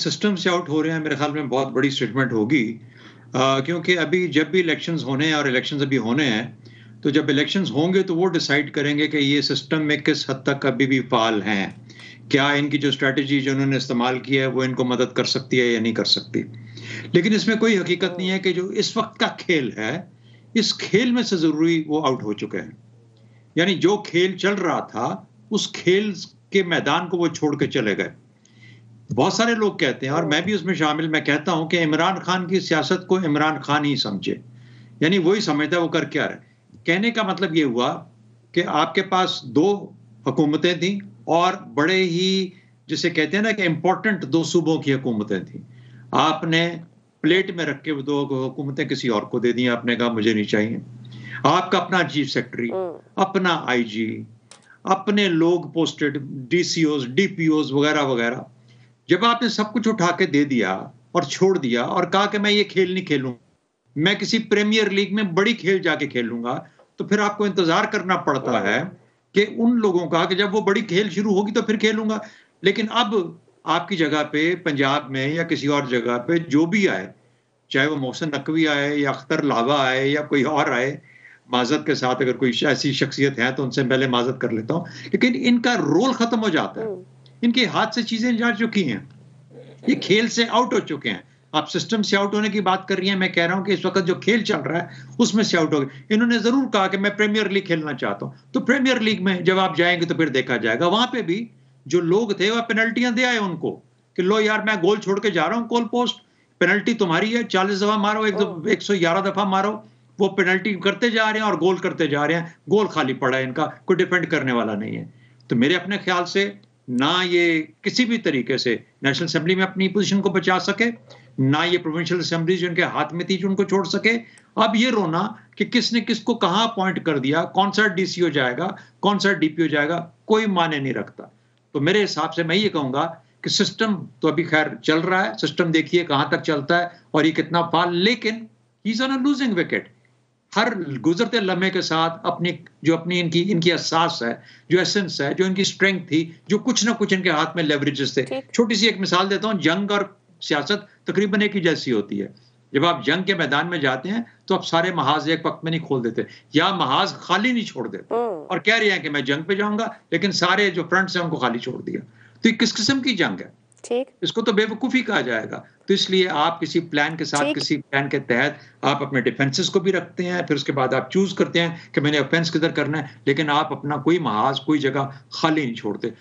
System से out हो रहे हैं मेरे ख्याल में बहुत बड़ी स्टेटमेंट होगी क्योंकि अभी जब भी इलेक्शंस होने हैं और इलेक्शंस अभी होने हैं तो जब इलेक्शंस होंगे तो वो डिसाइड करेंगे कि ये सिस्टम में किस हद तक अभी भी फाल हैं क्या इनकी जो स्ट्रेटजी जो उन्होंने इस्तेमाल की है वो इनको मदद कर सकती है या नहीं कर सकती लेकिन इसमें कोई हकीकत नहीं है कि जो इस वक्त का खेल है इस खेल में से ज़रूरी वो आउट हो चुके हैं यानी जो खेल चल रहा था उस खेल के मैदान को वो छोड़ के चले गए बहुत सारे लोग कहते हैं और मैं भी उसमें शामिल मैं कहता हूं कि इमरान खान की सियासत को इमरान खान ही समझे यानी वही समझता है वो कर क्या रहे कहने का मतलब ये हुआ कि आपके पास दो हुकूमतें थी और बड़े ही जिसे कहते हैं ना कि इंपॉर्टेंट दो सूबों की हुकूमतें थी आपने प्लेट में रख के दो हुकूमतें किसी और को दे दी आपने कहा मुझे नहीं चाहिए आपका अपना चीफ सेक्रेटरी अपना आईजी अपने लोग पोस्टेड डीसीओस डीपीओस वगैरह वगैरह जब आपने सब कुछ उठा के दे दिया और छोड़ दिया और कहा कि मैं ये खेल नहीं खेलूं मैं किसी प्रीमियर लीग में बड़ी खेल जाके खेलूंगा तो फिर आपको इंतजार करना पड़ता हाँ। है कि उन लोगों का कि जब वो बड़ी खेल शुरू होगी तो फिर खेलूंगा लेकिन अब आपकी जगह पे पंजाब में या किसी और जगह पे जो भी आए चाहे वो मोहसन नकवी आए या अख्तर लावा आए या कोई और आए माजत के साथ अगर कोई ऐसी शख्सियत है तो उनसे पहले माजत कर लेता हूँ लेकिन इनका रोल खत्म हो जाता है हम्म। इनके हाथ से चीजें जा चुकी हैं ये खेल से आउट हो चुके हैं आप सिस्टम से आउट होने की बात कर रही हैं मैं कह रहा हूं कि इस वक्त जो खेल चल रहा है उसमें से आउट हो गए इन्होंने जरूर कहा कि मैं प्रीमियर लीग खेलना चाहता हूं तो प्रीमियर लीग में जब आप जाएंगे तो फिर देखा जाएगा वहां पे भी जो लोग थे वह पेनल्टियां दे आए उनको कि लो यार मैं गोल छोड़ के जा रहा हूँ गोल पोस्ट पेनल्टी तुम्हारी है चालीस दफा मारो एक, एक सौ ग्यारह दफा मारो वो पेनल्टी करते जा रहे हैं और गोल करते जा रहे हैं गोल खाली पड़ा है इनका कोई डिफेंड करने वाला नहीं है तो मेरे अपने ख्याल से ना ये किसी भी तरीके से नेशनल असेंबली में अपनी पोजीशन को बचा सके ना ये प्रोविंशियल असेंबली जो इनके हाथ में थी जो उनको छोड़ सके अब ये रोना कि किसने किसको कहाँ अपॉइंट कर दिया कौन सा डीसीओ जाएगा कौन सा डीपीओ जाएगा कोई माने नहीं रखता तो मेरे हिसाब से मैं ये कहूंगा कि सिस्टम तो अभी खैर चल रहा है सिस्टम देखिए कहां तक चलता है और ये कितना फाल लेकिन he is on a losing wicket हर गुजरते लम्हे के साथ अपनी जो अपनी इनकी इनकी एहसास है जो एसेंस है जो इनकी स्ट्रेंथ थी जो कुछ ना कुछ इनके हाथ में लेवरेजेस थे छोटी सी एक मिसाल देता हूँ जंग और सियासत तकरीबन एक ही जैसी होती है जब आप जंग के मैदान में जाते हैं तो आप सारे महाज एक वक्त में नहीं खोल देते या महाज खाली नहीं छोड़ देते और कह रहे हैं कि मैं जंग पे जाऊंगा लेकिन सारे जो फ्रंट्स हैं उनको खाली छोड़ दिया तो ये किस किस्म की जंग है ठीक इसको तो बेवकूफ़ी कहा जाएगा तो इसलिए आप किसी प्लान के साथ किसी प्लान के तहत आप अपने डिफेंसेस को भी रखते हैं फिर उसके बाद आप चूज करते हैं कि मैंने ऑफेंस किधर करना है लेकिन आप अपना कोई महाज कोई जगह खाली नहीं छोड़ते